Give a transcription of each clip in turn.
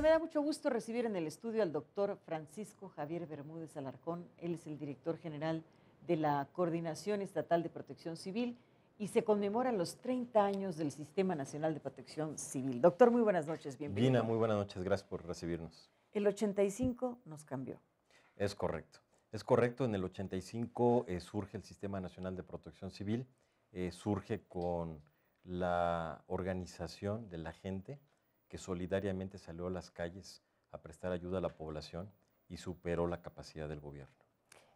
me da mucho gusto recibir en el estudio al doctor Francisco Javier Bermúdez Alarcón. Él es el director general de la Coordinación Estatal de Protección Civil y se conmemora los 30 años del Sistema Nacional de Protección Civil. Doctor, muy buenas noches, bienvenido. Vina, muy buenas noches, gracias por recibirnos. El 85 nos cambió. Es correcto, es correcto. En el 85 eh, surge el Sistema Nacional de Protección Civil, eh, surge con la organización de la gente que solidariamente salió a las calles a prestar ayuda a la población y superó la capacidad del gobierno.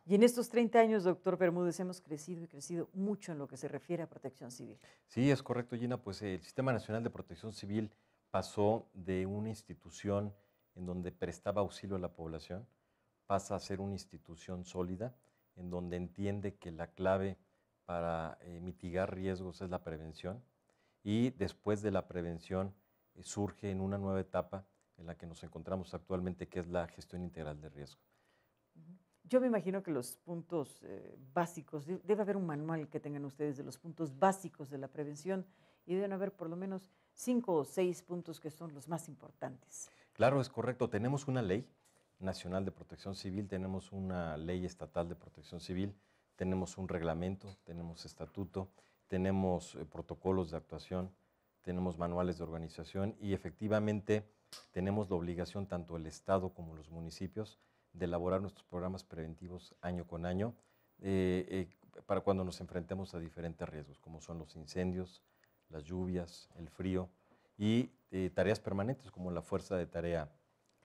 Y en estos 30 años, doctor Bermúdez, hemos crecido y crecido mucho en lo que se refiere a protección civil. Sí, es correcto, Gina. Pues eh, el Sistema Nacional de Protección Civil pasó de una institución en donde prestaba auxilio a la población, pasa a ser una institución sólida, en donde entiende que la clave para eh, mitigar riesgos es la prevención y después de la prevención eh, surge en una nueva etapa en la que nos encontramos actualmente, que es la gestión integral de riesgo. Yo me imagino que los puntos eh, básicos, debe haber un manual que tengan ustedes de los puntos básicos de la prevención y deben haber por lo menos cinco o seis puntos que son los más importantes. Claro, es correcto. Tenemos una ley nacional de protección civil, tenemos una ley estatal de protección civil, tenemos un reglamento, tenemos estatuto, tenemos eh, protocolos de actuación, tenemos manuales de organización y efectivamente tenemos la obligación, tanto el Estado como los municipios, de elaborar nuestros programas preventivos año con año eh, eh, para cuando nos enfrentemos a diferentes riesgos, como son los incendios, las lluvias, el frío y eh, tareas permanentes como la fuerza de tarea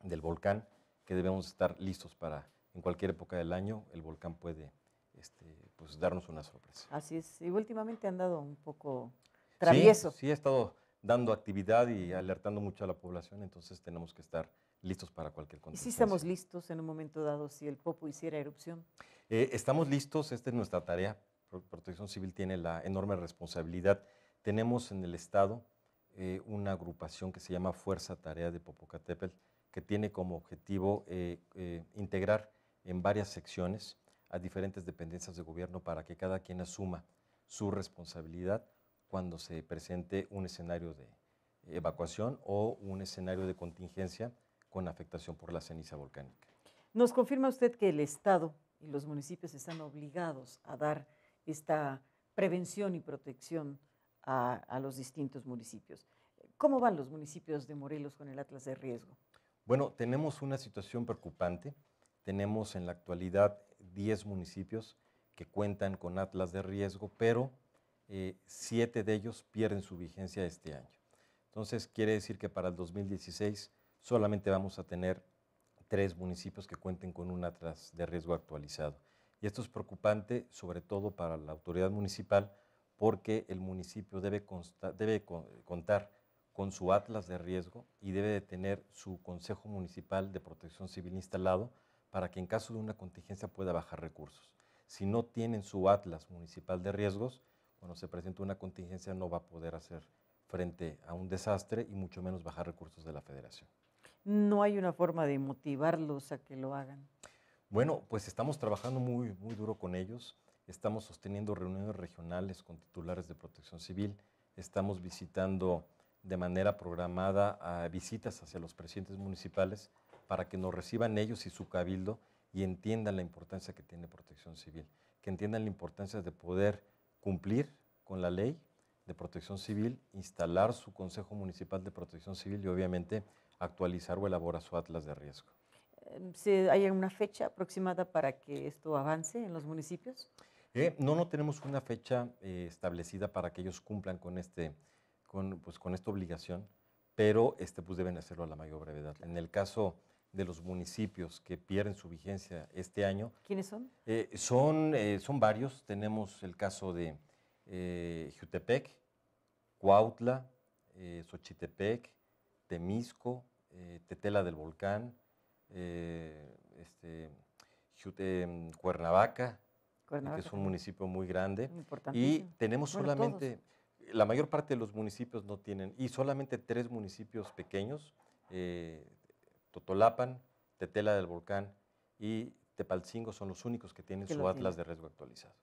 del volcán, que debemos estar listos para, en cualquier época del año, el volcán puede este, pues, darnos una sorpresa. Así es, y últimamente han dado un poco travieso. Sí, sí, ha estado dando actividad y alertando mucho a la población, entonces tenemos que estar listos para cualquier cosa ¿Y si estamos listos en un momento dado si el Popo hiciera erupción? Eh, estamos listos, esta es nuestra tarea. Protección Civil tiene la enorme responsabilidad. Tenemos en el Estado eh, una agrupación que se llama Fuerza Tarea de Popocatépetl, que tiene como objetivo eh, integrar en varias secciones a diferentes dependencias de gobierno para que cada quien asuma su responsabilidad cuando se presente un escenario de evacuación o un escenario de contingencia con afectación por la ceniza volcánica. Nos confirma usted que el Estado y los municipios están obligados a dar esta prevención y protección a, los distintos municipios. ¿Cómo van los municipios de Morelos con el Atlas de Riesgo? Bueno, tenemos una situación preocupante. Tenemos en la actualidad 10 municipios que cuentan con Atlas de Riesgo, pero eh, siete de ellos pierden su vigencia este año. Entonces, quiere decir que para el 2016 solamente vamos a tener tres municipios que cuenten con un atlas de riesgo actualizado. Y esto es preocupante, sobre todo para la autoridad municipal, porque el municipio debe, debe contar con su atlas de riesgo y debe de tener su Consejo Municipal de Protección Civil instalado para que en caso de una contingencia pueda bajar recursos. Si no tienen su atlas municipal de riesgos, cuando se presenta una contingencia no va a poder hacer frente a un desastre y mucho menos bajar recursos de la federación. ¿No hay una forma de motivarlos a que lo hagan? Bueno, pues estamos trabajando muy, muy duro con ellos. Estamos sosteniendo reuniones regionales con titulares de protección civil. Estamos visitando de manera programada visitas hacia los presidentes municipales para que nos reciban ellos y su cabildo y entiendan la importancia que tiene protección civil, que entiendan la importancia de poder cumplir con la ley de protección civil, instalar su Consejo Municipal de Protección Civil y obviamente actualizar o elaborar su atlas de riesgo. ¿Hay una fecha aproximada para que esto avance en los municipios? Eh, no, no tenemos una fecha eh, establecida para que ellos cumplan con, este, pues, con, esta obligación, pero este, pues, deben hacerlo a la mayor brevedad. En el caso de los municipios que pierden su vigencia este año. ¿Quiénes son? Eh, son, eh, son varios. Tenemos el caso de eh, Jutepec, Cuautla, Xochitepec, Temisco, Tetela del Volcán, este, em, Cuernavaca, que es un municipio muy grande. Y tenemos solamente, la mayor parte de los municipios no tienen, y solamente tres municipios pequeños Totolapan, Tetela del Volcán y Tepalcingo son los únicos que tienen su atlas de riesgo actualizado.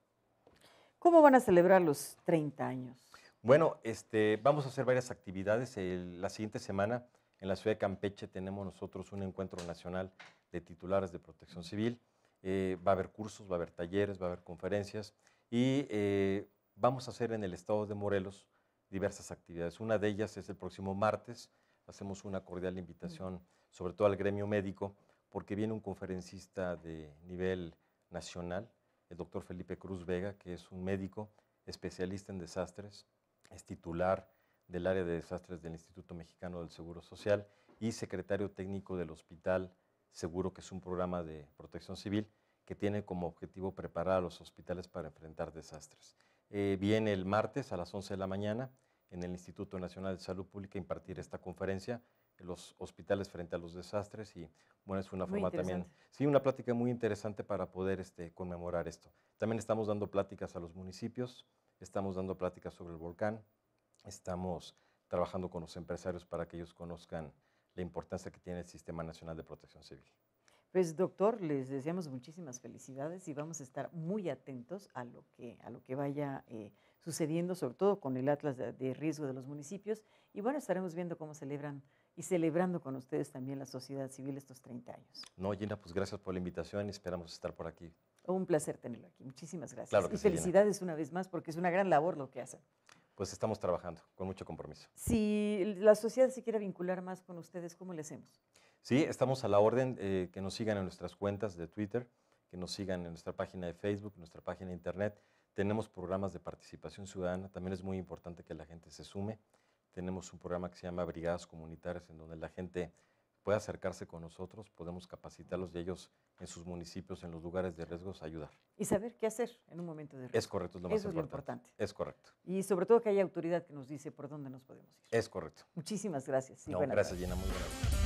¿Cómo van a celebrar los 30 años? Bueno, este, vamos a hacer varias actividades. la siguiente semana en la ciudad de Campeche tenemos nosotros un encuentro nacional de titulares de protección civil. Eh, va a haber cursos, va a haber talleres, va a haber conferencias y eh, vamos a hacer en el estado de Morelos diversas actividades. Una de ellas es el próximo martes, hacemos una cordial invitación sobre todo al gremio médico, porque viene un conferencista de nivel nacional, el doctor Felipe Cruz Vega, que es un médico especialista en desastres, es titular del área de desastres del Instituto Mexicano del Seguro Social y secretario técnico del Hospital Seguro, que es un programa de protección civil que tiene como objetivo preparar a los hospitales para enfrentar desastres. Eh, viene el martes a las 11 de la mañana en el Instituto Nacional de Salud Pública a impartir esta conferencia los hospitales frente a los desastres y bueno, es una forma también, sí, una plática muy interesante para poder este, conmemorar esto. También estamos dando pláticas a los municipios, estamos dando pláticas sobre el volcán, estamos trabajando con los empresarios para que ellos conozcan la importancia que tiene el Sistema Nacional de Protección Civil. Pues doctor, les deseamos muchísimas felicidades y vamos a estar muy atentos a lo que, a lo que vaya eh, sucediendo, sobre todo con el Atlas de, Riesgo de los Municipios. Y bueno, estaremos viendo cómo celebran y celebrando con ustedes también la sociedad civil estos 30 años. No, Gina, pues gracias por la invitación y esperamos estar por aquí. Un placer tenerlo aquí. Muchísimas gracias. y felicidades una vez más porque es una gran labor lo que hacen. Pues estamos trabajando con mucho compromiso. Si la sociedad se quiere vincular más con ustedes, ¿cómo le hacemos? Sí, estamos a la orden, eh, que nos sigan en nuestras cuentas de Twitter, que nos sigan en nuestra página de Facebook, nuestra página de Internet. Tenemos programas de participación ciudadana, también es muy importante que la gente se sume. Tenemos un programa que se llama Brigadas Comunitarias, en donde la gente puede acercarse con nosotros, podemos capacitarlos de ellos en sus municipios, en los lugares de riesgos, ayudar. Y saber qué hacer en un momento de riesgo. Es correcto, es lo más importante. Es importante. correcto. Y sobre todo que haya autoridad que nos dice por dónde nos podemos ir. Es correcto. Muchísimas gracias. no, gracias, llena. muy